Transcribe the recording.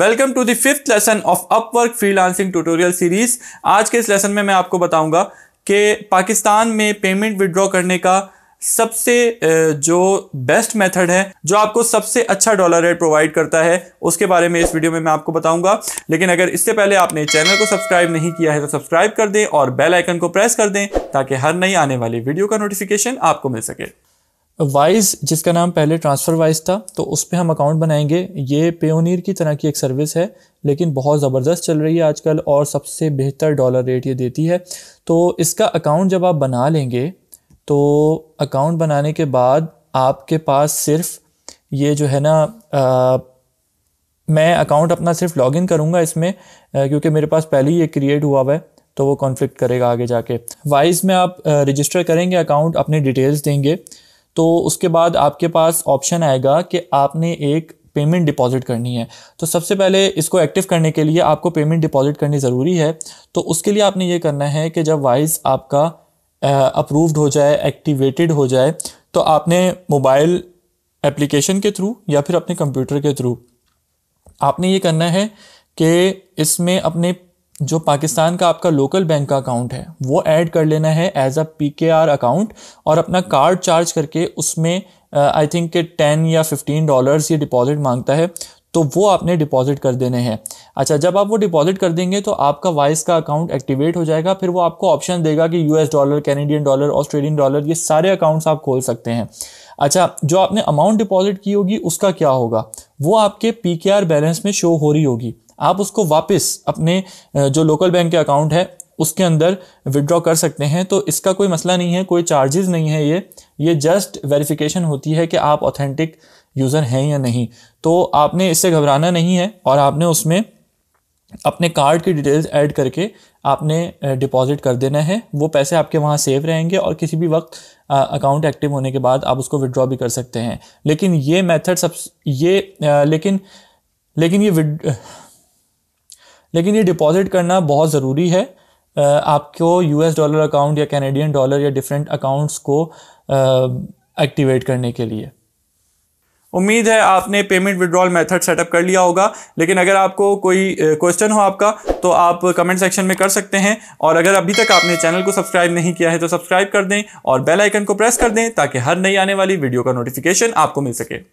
welcome to the fifth lesson of Upwork freelancing tutorial series आज के इस lesson में मैं आपको बताऊंगा कि पाकिस्तान में पेमेंट विड्रॉ करने का सबसे जो बेस्ट मेथड है जो आपको सबसे अच्छा डॉलर रेट प्रोवाइड करता है उसके बारे में इस वीडियो में मैं आपको बताऊंगा लेकिन अगर इससे पहले आपने चैनल को सब्सक्राइब नहीं किया है तो सब्सक्राइब कर दें और बेल आइकन को प्रेस कर दें ताकि हर नई आने वाली वीडियो का नोटिफिकेशन आपको मिल सके वाइज जिसका नाम पहले ट्रांसफ़र वाइज था तो उस पर हम अकाउंट बनाएंगे ये पेयोनियर की तरह की एक सर्विस है लेकिन बहुत ज़बरदस्त चल रही है आजकल और सबसे बेहतर डॉलर रेट ये देती है तो इसका अकाउंट जब आप बना लेंगे तो अकाउंट बनाने के बाद आपके पास सिर्फ ये जो है ना आ, मैं अकाउंट अपना सिर्फ लॉगिन करूँगा इसमें क्योंकि मेरे पास पहले ही ये क्रिएट हुआ हुआ है तो वो कॉन्फ्लिक्ट करेगा आगे जाके वाइज में आप रजिस्टर करेंगे अकाउंट अपनी डिटेल्स देंगे तो उसके बाद आपके पास ऑप्शन आएगा कि आपने एक पेमेंट डिपॉजिट करनी है तो सबसे पहले इसको एक्टिव करने के लिए आपको पेमेंट डिपॉजिट करनी ज़रूरी है तो उसके लिए आपने ये करना है कि जब वाइज आपका अप्रूव्ड हो जाए एक्टिवेटेड हो जाए तो आपने मोबाइल एप्लीकेशन के थ्रू या फिर अपने कंप्यूटर के थ्रू आपने ये करना है कि इसमें अपने जो पाकिस्तान का आपका लोकल बैंक का अकाउंट है वो ऐड कर लेना है as a P K R account और अपना कार्ड चार्ज करके उसमें आई थिंक के टेन या फिफ्टीन डॉलर्स ये डिपॉजिट मांगता है तो वो आपने डिपॉजिट कर देने हैं अच्छा जब आप वो डिपॉजिट कर देंगे तो आपका वाइस का अकाउंट एक्टिवेट हो जाएगा फिर वो आपको ऑप्शन देगा कि US dollar Canadian dollar Australian dollar ये सारे अकाउंट्स आप खोल सकते हैं अच्छा जो आपने अमाउंट डिपॉजिट की होगी उसका क्या होगा वो आपके पी बैलेंस में शो हो रही होगी आप उसको वापस अपने जो लोकल बैंक के अकाउंट है उसके अंदर विदड्रॉ कर सकते हैं तो इसका कोई मसला नहीं है कोई चार्जेस नहीं है ये ये जस्ट वेरिफिकेशन होती है कि आप ऑथेंटिक यूज़र हैं या नहीं तो आपने इससे घबराना नहीं है और आपने उसमें अपने कार्ड की डिटेल्स ऐड करके आपने डिपॉजिट कर देना है वो पैसे आपके वहाँ सेव रहेंगे और किसी भी वक्त अकाउंट एक्टिव होने के बाद आप उसको विड्रॉ भी कर सकते हैं लेकिन ये मेथड सब ये आ, लेकिन लेकिन ये लेकिन ये डिपॉजिट करना बहुत ज़रूरी है आपको यूएस डॉलर अकाउंट या कैनेडियन डॉलर या डिफरेंट अकाउंट्स को एक्टिवेट करने के लिए उम्मीद है आपने पेमेंट विड्रॉल मेथड सेटअप कर लिया होगा लेकिन अगर आपको कोई क्वेश्चन हो आपका तो आप कमेंट सेक्शन में कर सकते हैं और अगर अभी तक आपने चैनल को सब्सक्राइब नहीं किया है तो सब्सक्राइब कर दें और बेल आइकन को प्रेस कर दें ताकि हर नई आने वाली वीडियो का नोटिफिकेशन आपको मिल सके